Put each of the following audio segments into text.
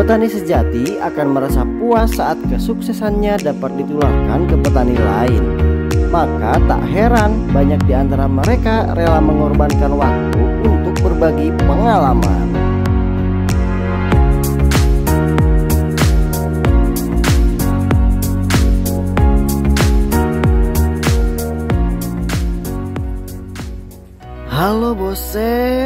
Petani sejati akan merasa puas saat kesuksesannya dapat ditularkan ke petani lain. Maka tak heran banyak di antara mereka rela mengorbankan waktu untuk berbagi pengalaman. Halo bose,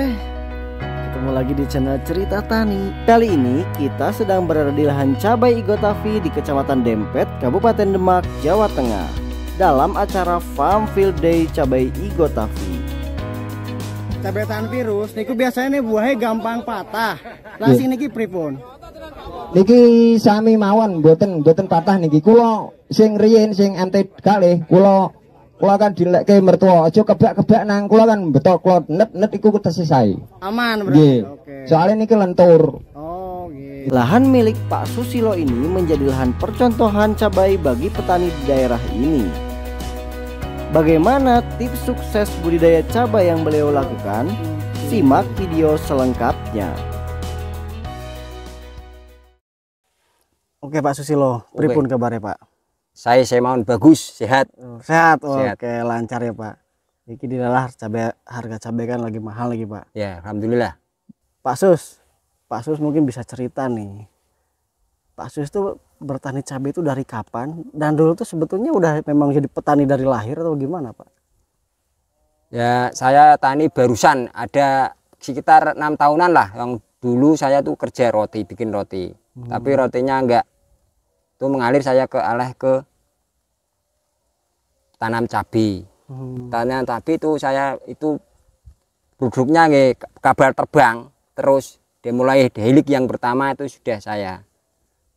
ketemu lagi di channel Cerita Tani. Kali ini kita sedang berada di lahan cabai Igotavi di Kecamatan Dempet, Kabupaten Demak, Jawa Tengah. Dalam acara Farm Field Day Cabai Igotavi. Cabai tahan virus, niku biasanya nih buahnya gampang patah. Lasi iya. niki pripun. Niki sami mawon, boten boten patah niki. Kulo sing rien sing anti kali, kulo kula kan dilekke mertua aja kebak-kebak nang kula kan betok kula net-net iku tesisai aman berarti oke okay. soalnya niki lentur oh yeah. lahan milik Pak Susilo ini menjadi lahan percontohan cabai bagi petani di daerah ini Bagaimana tips sukses budidaya cabai yang beliau lakukan? Simak video selengkapnya. Oke Pak Susilo, pripun kabarnya Pak? saya saya mau bagus sehat sehat, oh, sehat. oke lancar ya pak ini adalah cabai harga cabai kan lagi mahal lagi pak ya alhamdulillah Pak Sus Pak Sus mungkin bisa cerita nih Pak Sus itu bertani cabai itu dari kapan dan dulu tuh sebetulnya udah memang jadi petani dari lahir atau gimana pak ya saya tani barusan ada sekitar enam tahunan lah yang dulu saya tuh kerja roti bikin roti hmm. tapi rotinya enggak itu mengalir saya ke alah ke tanam cabai hmm. tanam cabai itu saya itu duduknya nge, kabar terbang terus dimulai helik yang pertama itu sudah saya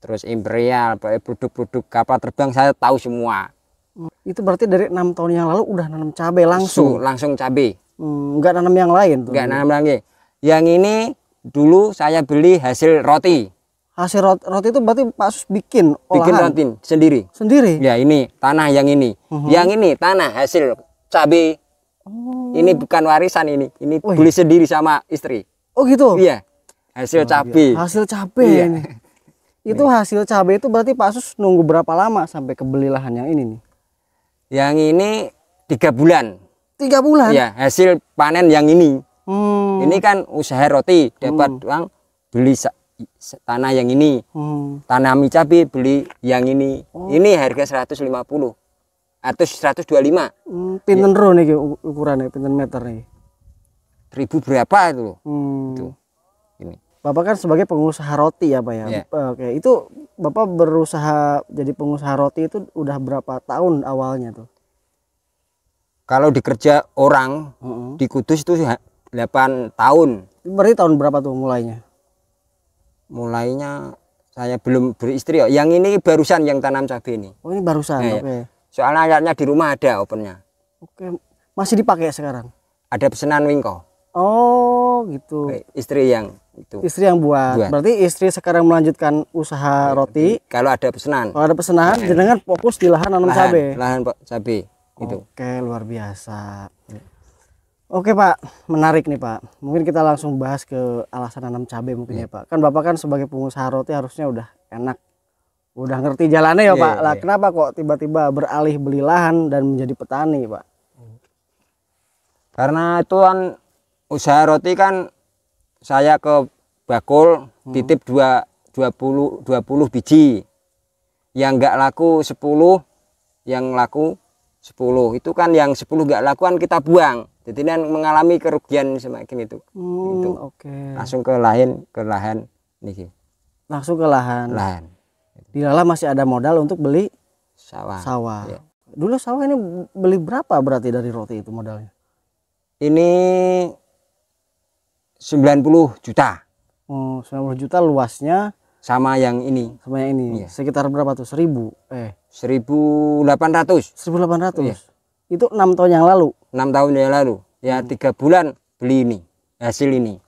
terus imperial produk-produk kapal terbang saya tahu semua hmm. itu berarti dari enam tahun yang lalu udah nanam cabai langsung Su, langsung cabai hmm, nggak nanam yang lain tuh nggak nanam lagi yang ini dulu saya beli hasil roti hasil roti, roti itu berarti Pak Sus bikin olahan. bikin roti sendiri sendiri ya ini tanah yang ini uhum. yang ini tanah hasil cabai oh. ini bukan warisan ini ini oh, beli sendiri sama istri oh gitu iya hasil oh, cabai iya. iya. hasil cabai iya. ini. itu hasil cabai itu berarti Pak Sus nunggu berapa lama sampai kebeli lahan yang ini nih yang ini tiga bulan tiga bulan ya hasil panen yang ini hmm. ini kan usaha roti dapat hmm. uang beli tanah yang ini hmm. tanami cabe beli yang ini oh. ini harga 150 atau 125 hmm, pinten ya. roh nih ukurannya pinten meter nih ribu berapa itu loh hmm. itu ini bapak kan sebagai pengusaha roti ya pak ya yeah. oke itu bapak berusaha jadi pengusaha roti itu udah berapa tahun awalnya tuh kalau dikerja orang mm -hmm. di Kudus itu 8 tahun berarti tahun berapa tuh mulainya mulainya saya belum beristri ya. Yang ini barusan yang tanam cabai ini. Oh ini barusan. eh, iya. Okay. Soalnya ayatnya di rumah ada opennya. Oke. Okay. Masih dipakai sekarang? Ada pesanan wingko. Oh gitu. Istri yang itu. Istri yang buat. buat. Berarti istri sekarang melanjutkan usaha oke. Iya, roti. Kalau ada pesanan. Kalau ada pesanan, jadi fokus di lahan nanam cabai. Lahan cabai. itu Oke, luar biasa. Iya. Oke Pak, menarik nih Pak. Mungkin kita langsung bahas ke alasan nanam cabai mungkin yeah. ya Pak. Kan Bapak kan sebagai pengusaha roti harusnya udah enak. Udah ngerti jalannya ya yeah, Pak. Lah iya. kenapa kok tiba-tiba beralih beli lahan dan menjadi petani Pak? Karena itu kan usaha roti kan saya ke Bakul hmm. titip 2 20 20 biji. Yang nggak laku 10, yang laku 10 itu kan yang 10 nggak lakukan kita buang jadi ini mengalami kerugian semakin itu hmm, itu okay. langsung ke lahan ke lahan nih langsung ke lahan lahan di lala masih ada modal untuk beli sawah sawah ya. dulu sawah ini beli berapa berarti dari roti itu modalnya ini 90 juta oh, 90 juta luasnya sama yang ini sama yang ini iya. sekitar berapa tuh seribu eh seribu delapan ratus seribu delapan ratus iya. itu enam tahun yang lalu enam tahun yang lalu ya hmm. tiga bulan beli ini hasil ini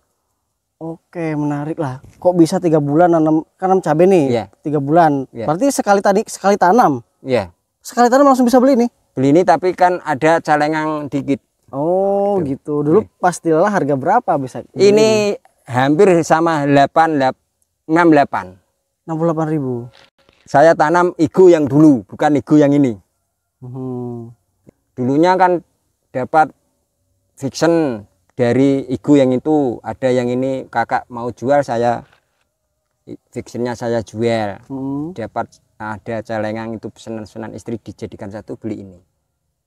Oke menarik lah. Kok bisa tiga bulan nanam kanam cabai nih? Iya. Tiga yeah. bulan. Yeah. Berarti sekali tadi sekali tanam. ya, Yeah. Sekali tanam langsung bisa beli nih? Beli ini tapi kan ada calengang dikit. Oh gitu, gitu. Dulu yeah. pastilah harga berapa bisa? Ini, ini hampir sama delapan delapan 68 68 ribu saya tanam igu yang dulu bukan igu yang ini hmm. dulunya kan dapat fiction dari igu yang itu ada yang ini kakak mau jual saya fictionnya saya jual hmm. dapat ada celengang itu pesanan-pesanan istri dijadikan satu beli ini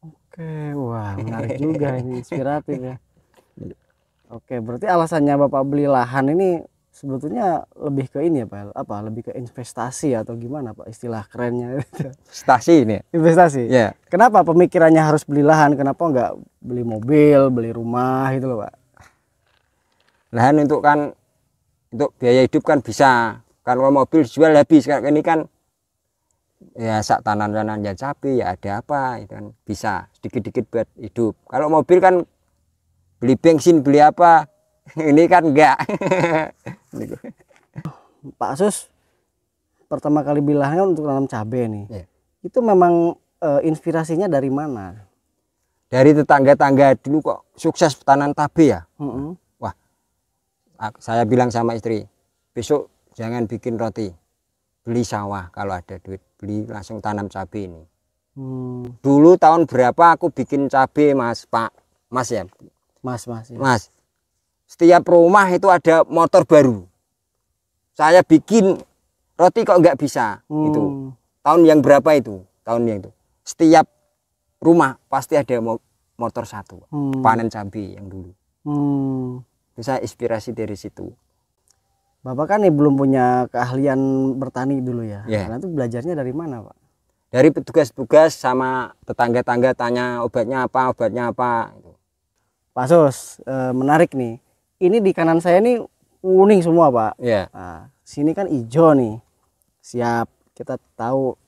oke wah menarik juga ini inspiratif ya oke berarti alasannya bapak beli lahan ini sebetulnya lebih ke ini ya Pak apa lebih ke investasi atau gimana Pak istilah kerennya gitu. investasi ini ya? investasi ya yeah. kenapa pemikirannya harus beli lahan kenapa nggak beli mobil beli rumah gitu loh Pak lahan untuk kan untuk biaya hidup kan bisa kan kalau mobil jual habis kan ini kan ya sak tanam-tanam ya cabai ya ada apa itu kan bisa sedikit-sedikit buat hidup kalau mobil kan beli bensin beli apa ini kan enggak Pak Asus pertama kali bilangnya untuk nanam cabai nih. Ya. Itu memang e, inspirasinya dari mana? Dari tetangga-tangga dulu kok sukses tanam cabai ya. Mm-hmm. Wah, saya bilang sama istri, besok jangan bikin roti, beli sawah kalau ada duit, beli langsung tanam cabai ini. Hmm. Dulu tahun berapa aku bikin cabai mas Pak Mas ya? Mas Mas. Ya. Mas setiap rumah itu ada motor baru saya bikin roti kok nggak bisa gitu. hmm. itu tahun yang berapa itu tahun yang itu setiap rumah pasti ada motor satu hmm. panen cabai yang dulu hmm. bisa inspirasi dari situ bapak kan nih belum punya keahlian bertani dulu ya yeah. Nah itu belajarnya dari mana pak dari petugas-petugas sama tetangga-tangga tanya obatnya apa obatnya apa gitu. Pak eh, menarik nih ini di kanan saya ini kuning semua pak Iya. yeah. nah, sini kan hijau nih siap kita tahu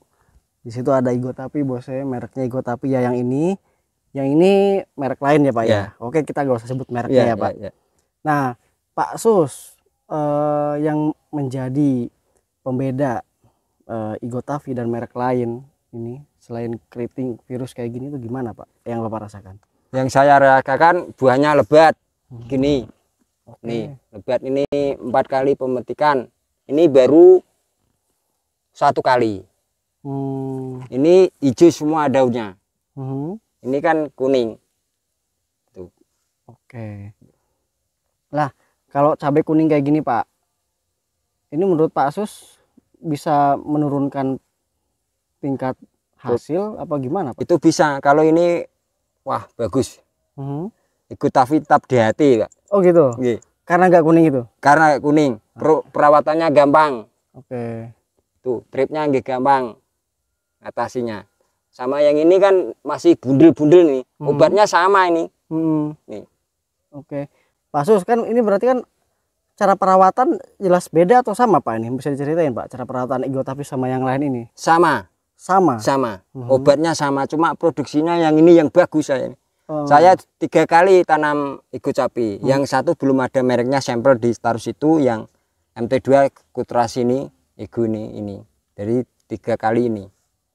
di situ ada igo tapi bos saya mereknya igo tapi ya yang ini yang ini merek lain ya pak yeah. ya iya. oke kita gak usah sebut mereknya yeah, ya iya, pak yeah, yeah. nah pak sus eh, yang menjadi pembeda eh, Igo tapi dan merek lain ini selain keriting virus kayak gini itu gimana pak yang bapak rasakan? Yang saya rasakan buahnya lebat hmm. gini okay. nih lebat ini empat kali pemetikan ini baru satu kali hmm. ini hijau semua daunnya hmm. ini kan kuning tuh oke lah kalau cabai kuning kayak gini pak ini menurut pak Asus bisa menurunkan tingkat hasil apa gimana Pak? Itu bisa kalau ini wah bagus. -hmm. Ikut di hati, Pak. Oh gitu. Iya. Karena nggak kuning itu. Karena nggak kuning. Per ah. perawatannya gampang. Oke. Okay. Tuh, tripnya nggak gampang. Atasinya. Sama yang ini kan masih bundel-bundel nih. Hmm. Obatnya sama ini. Hmm. Nih. Oke. Okay. Pasus kan ini berarti kan cara perawatan jelas beda atau sama Pak ini? Bisa diceritain Pak cara perawatan tapi sama yang lain ini? Sama. Sama. Sama. Hmm. Obatnya sama, cuma produksinya yang ini yang bagus saya ini. Oh. Saya tiga kali tanam igu capi. Hmm. Yang satu belum ada mereknya sampel di Starus itu, Yang MT2 kutras ini, igu ini, ini. Jadi tiga kali ini.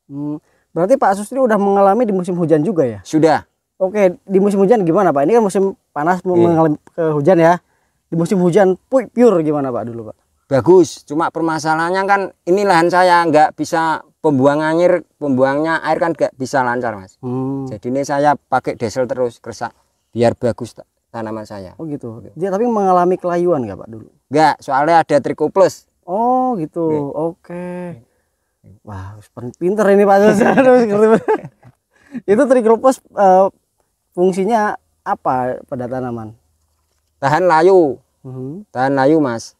Hmm. Berarti Pak Sustri udah mengalami di musim hujan juga ya? Sudah. Oke, di musim hujan gimana Pak? Ini kan musim panas yeah. mengalami ke hujan ya. Di musim hujan pure gimana Pak dulu Pak? bagus cuma permasalahannya kan ini lahan saya nggak bisa pembuang air pembuangnya air kan nggak bisa lancar mas hmm. jadi ini saya pakai diesel terus kersak biar bagus tanaman saya oh gitu dia tapi mengalami kelayuan nggak pak dulu nggak soalnya ada triko plus oh gitu oke wah pinter ini pak itu triko plus uh, fungsinya apa pada tanaman tahan layu hmm. tahan layu mas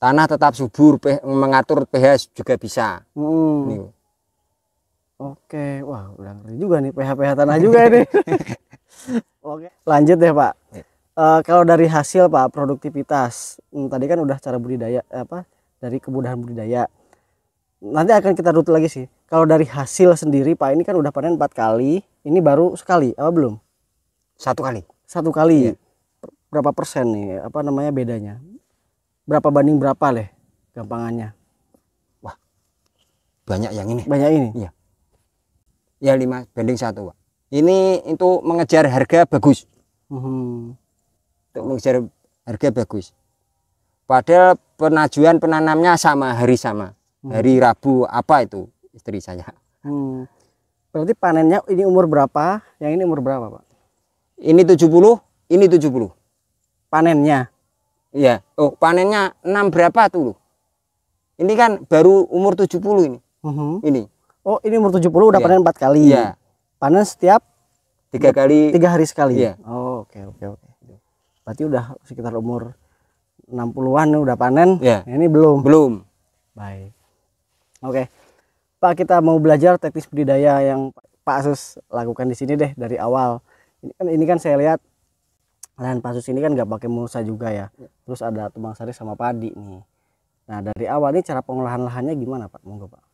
tanah tetap subur mengatur pH juga bisa hmm. Oke, oke wah udah ngeri juga nih pH pH tanah juga ini oke lanjut deh pak ya. uh, kalau dari hasil pak produktivitas hmm, tadi kan udah cara budidaya apa dari kemudahan budidaya nanti akan kita rutin lagi sih kalau dari hasil sendiri pak ini kan udah panen empat kali ini baru sekali apa belum satu kali satu kali ya. berapa persen nih apa namanya bedanya berapa banding berapa leh gampangannya wah banyak yang ini banyak ini iya ya lima banding satu pak ini itu mengejar harga bagus hmm. untuk mengejar harga bagus padahal penajuan penanamnya sama hari sama hmm. hari Rabu apa itu istri saya hmm. berarti panennya ini umur berapa yang ini umur berapa Pak ini 70 ini 70 panennya Iya. Oh, panennya enam berapa tuh? lu? Ini kan baru umur 70 ini. Uh mm-hmm. -huh. Ini. Oh, ini umur 70 udah ya. panen empat kali. Iya. Panen setiap tiga kali tiga hari sekali. Iya. Oh, oke okay, oke okay, oke. Okay. Berarti udah sekitar umur 60-an udah panen. Iya. ini belum. Belum. Baik. Oke. Okay. Pak, kita mau belajar teknis budidaya yang Pak Asus lakukan di sini deh dari awal. Ini kan ini kan saya lihat lahan pasus ini kan nggak pakai mulsa juga ya. Iya. Terus ada tumbang sari sama padi nih. Nah dari awal ini cara pengolahan lahannya gimana Pak? Monggo Pak.